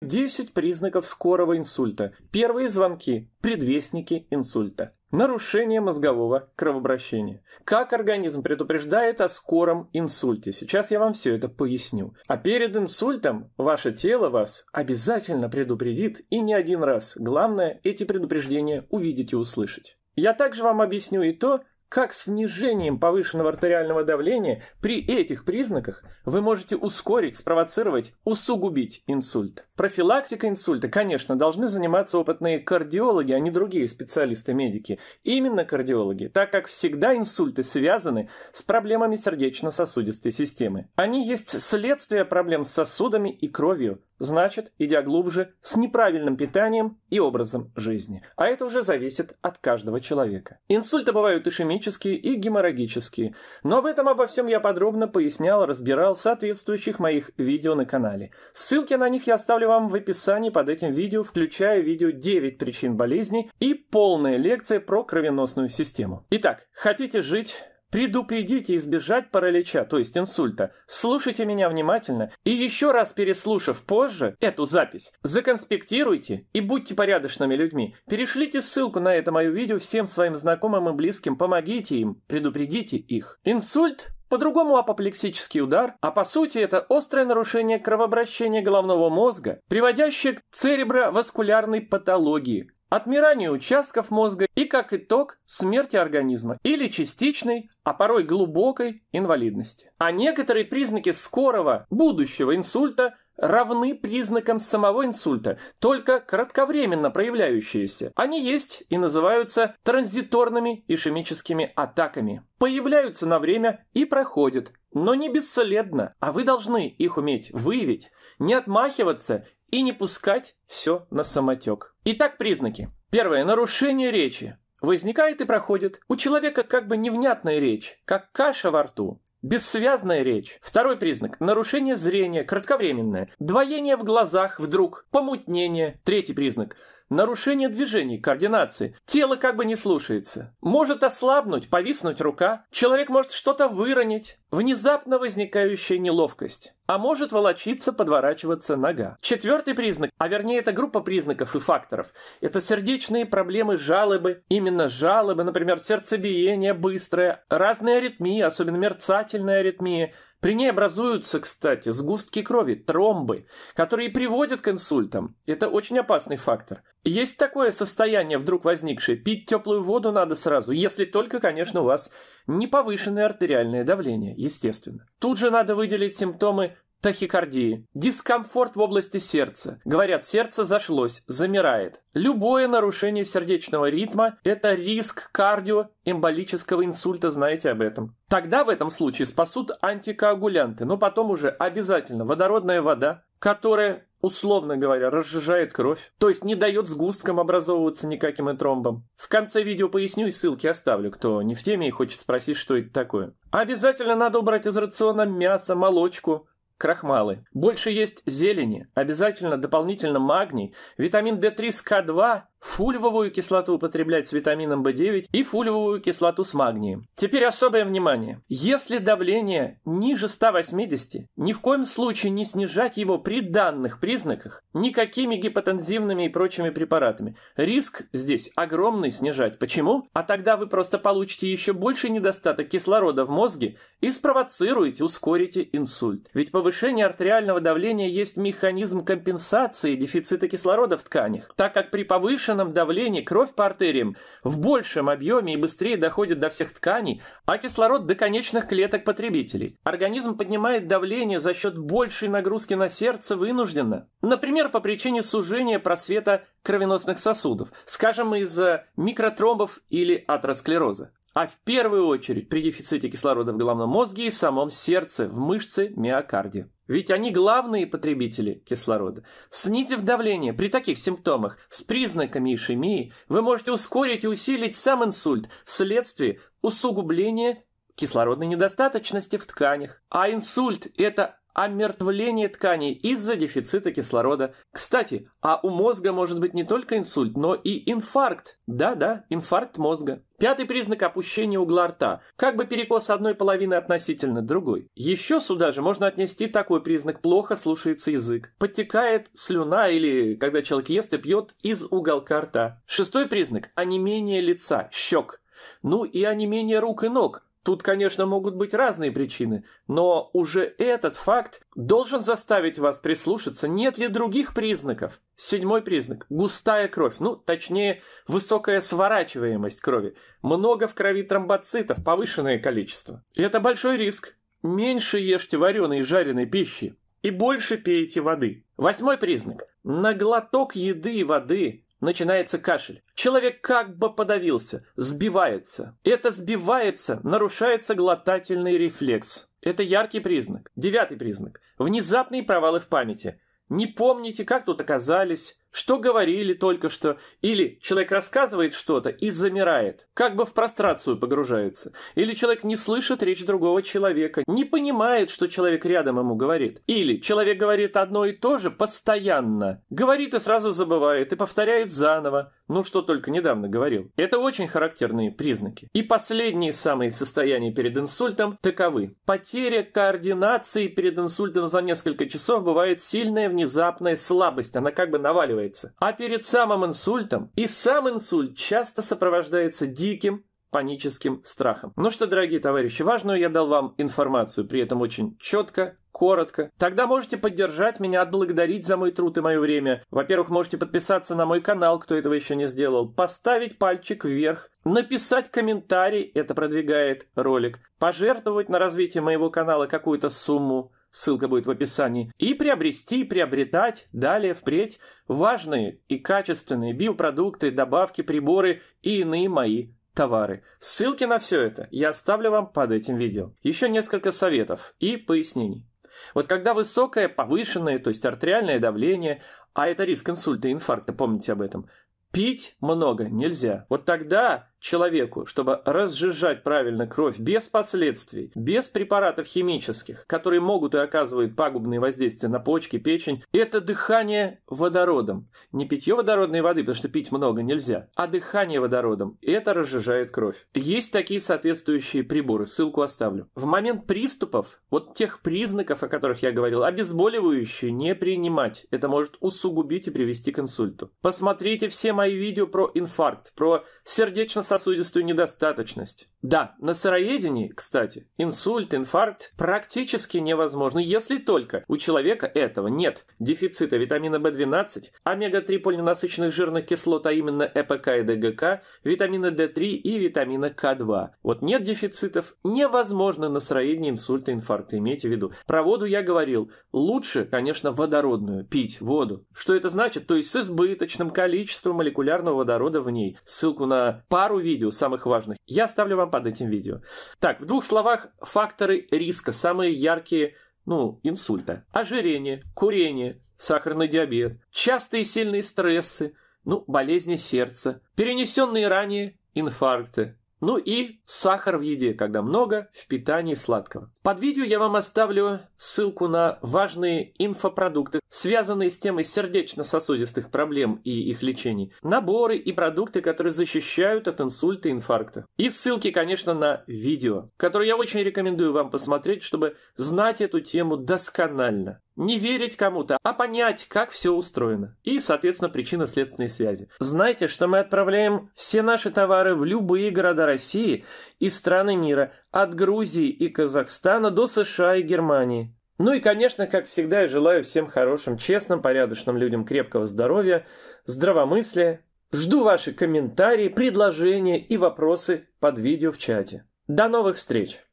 10 признаков скорого инсульта. Первые звонки – предвестники инсульта. Нарушение мозгового кровообращения. Как организм предупреждает о скором инсульте? Сейчас я вам все это поясню. А перед инсультом ваше тело вас обязательно предупредит и не один раз. Главное эти предупреждения увидеть и услышать. Я также вам объясню и то, как снижением повышенного артериального давления при этих признаках вы можете ускорить, спровоцировать, усугубить инсульт? Профилактика инсульта, конечно, должны заниматься опытные кардиологи, а не другие специалисты-медики. Именно кардиологи, так как всегда инсульты связаны с проблемами сердечно-сосудистой системы. Они есть следствие проблем с сосудами и кровью, значит, идя глубже, с неправильным питанием и образом жизни. А это уже зависит от каждого человека. Инсульты бывают ишемические, хронические и геморрагические. Но об этом обо всем я подробно пояснял, разбирал в соответствующих моих видео на канале. Ссылки на них я оставлю вам в описании под этим видео, включая видео 9 причин болезней и полная лекция про кровеносную систему. Итак, хотите жить Предупредите избежать паралича, то есть инсульта. Слушайте меня внимательно и еще раз переслушав позже эту запись, законспектируйте и будьте порядочными людьми. Перешлите ссылку на это мое видео всем своим знакомым и близким, помогите им, предупредите их. Инсульт по-другому апоплексический удар, а по сути это острое нарушение кровообращения головного мозга, приводящее к цереброваскулярной патологии, отмирание участков мозга и, как итог, смерти организма или частичной, а порой глубокой инвалидности. А некоторые признаки скорого будущего инсульта равны признакам самого инсульта, только кратковременно проявляющиеся. Они есть и называются транзиторными ишемическими атаками. Появляются на время и проходят, но не бесследно, а вы должны их уметь выявить, не отмахиваться и не пускать все на самотек. Итак, признаки. Первое. Нарушение речи. Возникает и проходит. У человека как бы невнятная речь, как каша во рту. Бессвязная речь. Второй признак. Нарушение зрения, кратковременное. Двоение в глазах вдруг. Помутнение. Третий признак нарушение движений, координации. Тело как бы не слушается. Может ослабнуть, повиснуть рука. Человек может что-то выронить. Внезапно возникающая неловкость. А может волочиться, подворачиваться нога. Четвертый признак, а вернее это группа признаков и факторов. Это сердечные проблемы, жалобы. Именно жалобы, например, сердцебиение быстрое, разные аритмии, особенно мерцательная аритмия, при ней образуются, кстати, сгустки крови, тромбы, которые приводят к инсультам. Это очень опасный фактор. Есть такое состояние, вдруг возникшее. Пить теплую воду надо сразу, если только, конечно, у вас не повышенное артериальное давление, естественно. Тут же надо выделить симптомы тахикардии, дискомфорт в области сердца. Говорят, сердце зашлось, замирает. Любое нарушение сердечного ритма – это риск кардиоэмболического инсульта, знаете об этом. Тогда в этом случае спасут антикоагулянты, но потом уже обязательно водородная вода, которая условно говоря, разжижает кровь, то есть не дает сгусткам образовываться никаким и тромбом. В конце видео поясню и ссылки оставлю, кто не в теме и хочет спросить, что это такое. Обязательно надо убрать из рациона мясо, молочку, крахмалы. Больше есть зелени, обязательно дополнительно магний, витамин D3 с К2 фульвовую кислоту употреблять с витамином В9 и фульвовую кислоту с магнием. Теперь особое внимание. Если давление ниже 180, ни в коем случае не снижать его при данных признаках никакими гипотензивными и прочими препаратами. Риск здесь огромный снижать. Почему? А тогда вы просто получите еще больше недостаток кислорода в мозге и спровоцируете, ускорите инсульт. Ведь повышение артериального давления есть механизм компенсации дефицита кислорода в тканях, так как при повышенном повышенном давлении кровь по артериям в большем объеме и быстрее доходит до всех тканей, а кислород до конечных клеток потребителей. Организм поднимает давление за счет большей нагрузки на сердце вынужденно. Например, по причине сужения просвета кровеносных сосудов, скажем, из-за микротромбов или атеросклероза а в первую очередь при дефиците кислорода в головном мозге и самом сердце, в мышце миокарде. Ведь они главные потребители кислорода. Снизив давление при таких симптомах с признаками ишемии, вы можете ускорить и усилить сам инсульт вследствие усугубления кислородной недостаточности в тканях. А инсульт – это омертвление тканей из-за дефицита кислорода. Кстати, а у мозга может быть не только инсульт, но и инфаркт. Да-да, инфаркт мозга. Пятый признак – опущение угла рта. Как бы перекос одной половины относительно другой. Еще сюда же можно отнести такой признак – плохо слушается язык. Подтекает слюна или, когда человек ест и пьет, из уголка рта. Шестой признак – онемение лица, щек. Ну и онемение рук и ног. Тут, конечно, могут быть разные причины, но уже этот факт должен заставить вас прислушаться, нет ли других признаков. Седьмой признак – густая кровь, ну, точнее, высокая сворачиваемость крови. Много в крови тромбоцитов, повышенное количество. Это большой риск. Меньше ешьте вареной и жареной пищи и больше пейте воды. Восьмой признак – на глоток еды и воды Начинается кашель. Человек как бы подавился, сбивается. Это сбивается, нарушается глотательный рефлекс. Это яркий признак. Девятый признак. Внезапные провалы в памяти. Не помните, как тут оказались, что говорили только что, или человек рассказывает что-то и замирает, как бы в прострацию погружается, или человек не слышит речь другого человека, не понимает, что человек рядом ему говорит, или человек говорит одно и то же постоянно, говорит и сразу забывает, и повторяет заново, ну что только недавно говорил. Это очень характерные признаки. И последние самые состояния перед инсультом таковы. Потеря координации перед инсультом за несколько часов бывает сильная внезапная слабость, она как бы наваливается усиливается. А перед самым инсультом и сам инсульт часто сопровождается диким, паническим страхом. Ну что, дорогие товарищи, важную я дал вам информацию, при этом очень четко, коротко. Тогда можете поддержать меня, отблагодарить за мой труд и мое время. Во-первых, можете подписаться на мой канал, кто этого еще не сделал, поставить пальчик вверх, написать комментарий, это продвигает ролик, пожертвовать на развитие моего канала какую-то сумму, ссылка будет в описании, и приобрести, приобретать далее впредь важные и качественные биопродукты, добавки, приборы и иные мои товары. Ссылки на все это я оставлю вам под этим видео. Еще несколько советов и пояснений. Вот когда высокое, повышенное, то есть артериальное давление, а это риск инсульта и инфаркта, помните об этом, пить много нельзя. Вот тогда человеку, чтобы разжижать правильно кровь без последствий, без препаратов химических, которые могут и оказывают пагубные воздействия на почки, печень, это дыхание водородом. Не питье водородной воды, потому что пить много нельзя, а дыхание водородом. Это разжижает кровь. Есть такие соответствующие приборы, ссылку оставлю. В момент приступов, вот тех признаков, о которых я говорил, обезболивающие не принимать. Это может усугубить и привести к инсульту. Посмотрите все мои видео про инфаркт, про сердечно сосудистую недостаточность. Да, на сыроедении, кстати, инсульт, инфаркт практически невозможно, если только у человека этого нет дефицита витамина В12, омега-3 полиненасыщенных жирных кислот, а именно ЭПК и ДГК, витамина D3 и витамина К2. Вот нет дефицитов, невозможно на сыроедении и инфаркт. имейте в виду. Про воду я говорил, лучше, конечно, водородную, пить воду. Что это значит? То есть с избыточным количеством молекулярного водорода в ней. Ссылку на пару видео самых важных я оставлю вам под этим видео. Так, в двух словах, факторы риска, самые яркие ну, инсульта. Ожирение, курение, сахарный диабет, частые сильные стрессы, ну, болезни сердца, перенесенные ранее инфаркты, ну и сахар в еде, когда много в питании сладкого. Под видео я вам оставлю ссылку на важные инфопродукты, связанные с темой сердечно-сосудистых проблем и их лечений, наборы и продукты, которые защищают от инсульта и инфаркта. И ссылки, конечно, на видео, которые я очень рекомендую вам посмотреть, чтобы знать эту тему досконально. Не верить кому-то, а понять, как все устроено. И, соответственно, причинно-следственные связи. Знайте, что мы отправляем все наши товары в любые города России и страны мира, от Грузии и Казахстана до США и Германии. Ну и, конечно, как всегда, я желаю всем хорошим, честным, порядочным людям крепкого здоровья, здравомыслия. Жду ваши комментарии, предложения и вопросы под видео в чате. До новых встреч!